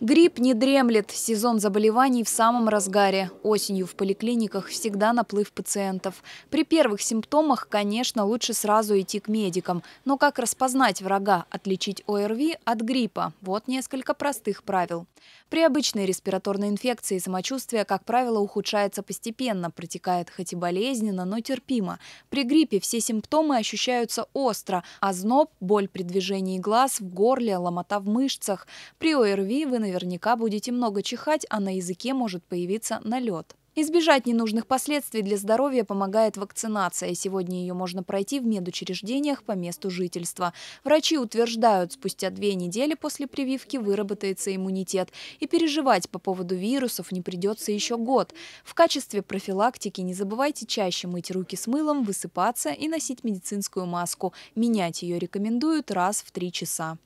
Грипп не дремлет. Сезон заболеваний в самом разгаре. Осенью в поликлиниках всегда наплыв пациентов. При первых симптомах, конечно, лучше сразу идти к медикам. Но как распознать врага, отличить ОРВИ от гриппа? Вот несколько простых правил. При обычной респираторной инфекции самочувствие, как правило, ухудшается постепенно, протекает хоть и болезненно, но терпимо. При гриппе все симптомы ощущаются остро, а зноб, боль при движении глаз, в горле, ломота в мышцах. При ОРВИ вы наверняка будете много чихать, а на языке может появиться налет. Избежать ненужных последствий для здоровья помогает вакцинация. Сегодня ее можно пройти в медучреждениях по месту жительства. Врачи утверждают, спустя две недели после прививки выработается иммунитет. И переживать по поводу вирусов не придется еще год. В качестве профилактики не забывайте чаще мыть руки с мылом, высыпаться и носить медицинскую маску. Менять ее рекомендуют раз в три часа.